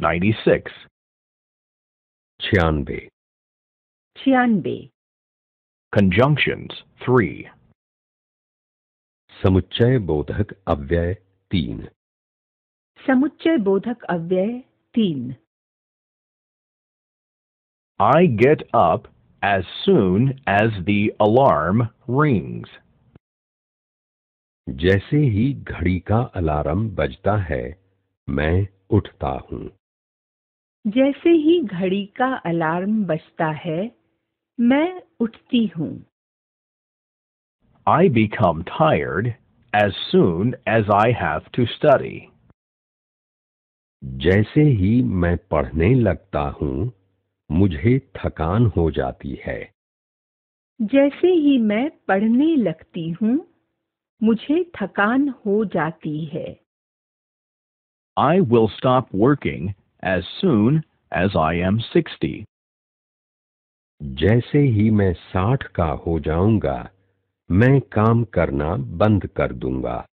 96 Chianbi Chianbi conjunctions 3 Samuchay Bodhak Avyay तीन Samuchay Bodhak Avyay तीन I get up as soon as the alarm rings. जैसे ही घड़ी का alarm बजता है मैं उठता हूँ जैसे ही घड़ी का अलार्म बजता है मैं उठती हूँ I become tired as soon as I have to study. जैसे ही मैं पढ़ने लगता हूँ मुझे थकान हो जाती है जैसे ही मैं पढ़ने लगती हूँ मुझे थकान हो जाती है I will stop working as soon as I am 60. जैसे ही मैं साठ का हो जाऊंगा मैं काम करना बंद कर दूंगा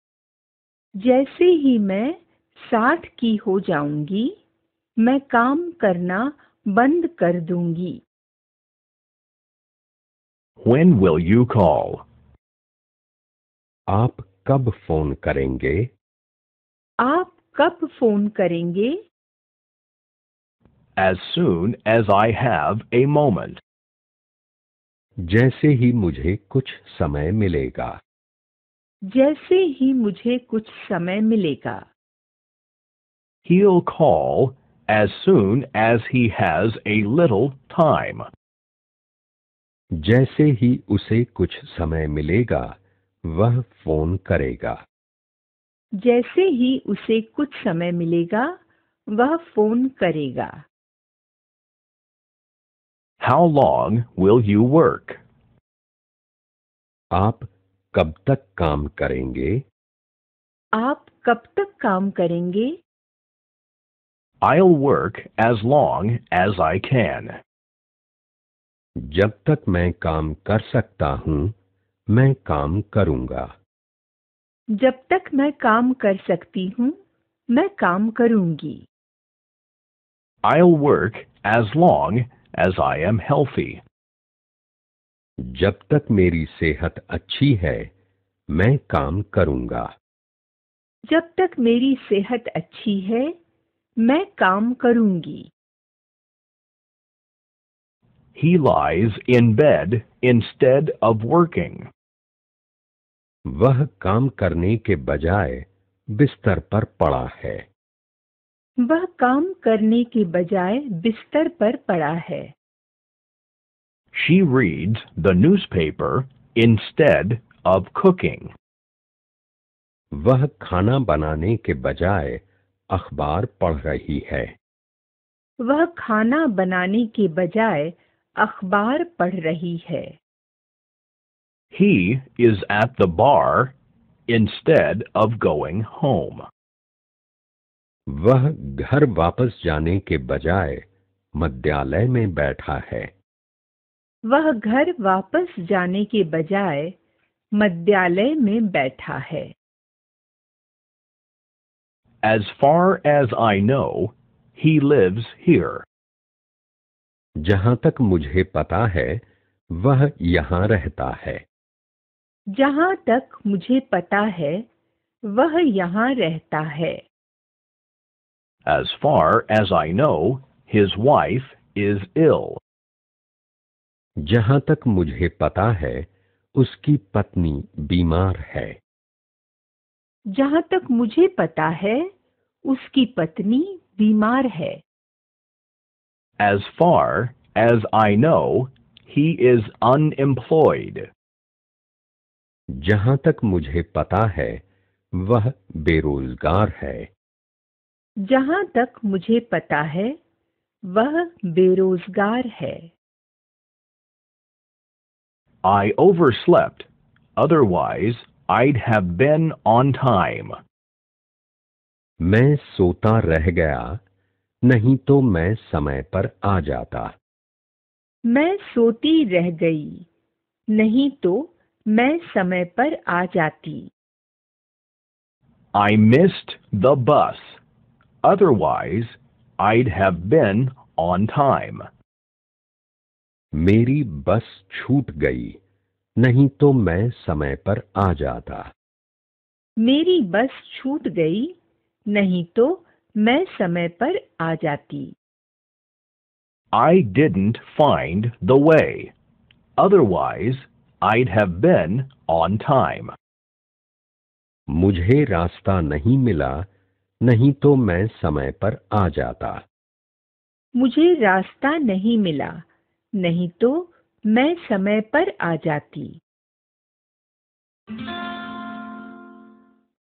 जैसे ही मैं साठ की हो जाऊंगी मैं काम करना बंद कर दूंगी When will you call? आप कब फोन करेंगे आप कब फोन करेंगे as soon as I have a moment. जैसे ही मुझे कुछ समय मिलेगा जैसे ही मुझे कुछ समय मिलेगा He'll call as soon as he has a little time. जैसे ही उसे कुछ समय मिलेगा वह फोन करेगा जैसे ही उसे कुछ समय मिलेगा वह फोन करेगा How long will you work? आप कब तक काम करेंगे? आप कब तक काम करेंगे? I'll work as long as I can. जब तक मैं काम कर सकता हूँ मैं काम करूँगा जब तक मैं काम कर सकती हूँ मैं काम करूँगी I'll work as long as I am healthy. जब तक मेरी सेहत अच्छी है मैं काम करूंगा जब तक मेरी सेहत अच्छी है मैं काम करूंगी He lies in bed instead of working. वह काम करने के बजाय बिस्तर पर पड़ा है वह काम करने की बजाय बिस्तर पर पड़ा है She reads the newspaper instead of cooking. वह खाना बनाने के बजाय अखबार पढ़ रही है वह खाना बनाने के बजाय अखबार पढ़ रही है He is at the bar instead of going home. वह घर वापस जाने के बजाय मध्यालय में बैठा है वह घर वापस जाने के बजाय मध्यालय में बैठा है As far as I know, he lives here. जहां तक मुझे पता है वह यहाँ रहता है जहां तक मुझे पता है वह यहाँ रहता है As far as I know, his wife is ill. जहां तक मुझे पता है उसकी पत्नी बीमार है जहां तक मुझे पता है उसकी पत्नी बीमार है As far as I know, he is unemployed. जहां तक मुझे पता है वह बेरोजगार है जहां तक मुझे पता है वह बेरोजगार है I overslept. Otherwise, I'd have been on time. मैं सोता रह गया नहीं तो मैं समय पर आ जाता मैं सोती रह गई नहीं तो मैं समय पर आ जाती I missed the bus Otherwise, I'd have been on time. मेरी बस छूट गई नहीं तो मैं समय पर आ जाता मेरी बस छूट गई नहीं तो मैं समय पर आ जाती I didn't find the way. Otherwise, I'd have been on time. मुझे रास्ता नहीं मिला नहीं तो मैं समय पर आ जाता मुझे रास्ता नहीं मिला नहीं तो मैं समय पर आ जाती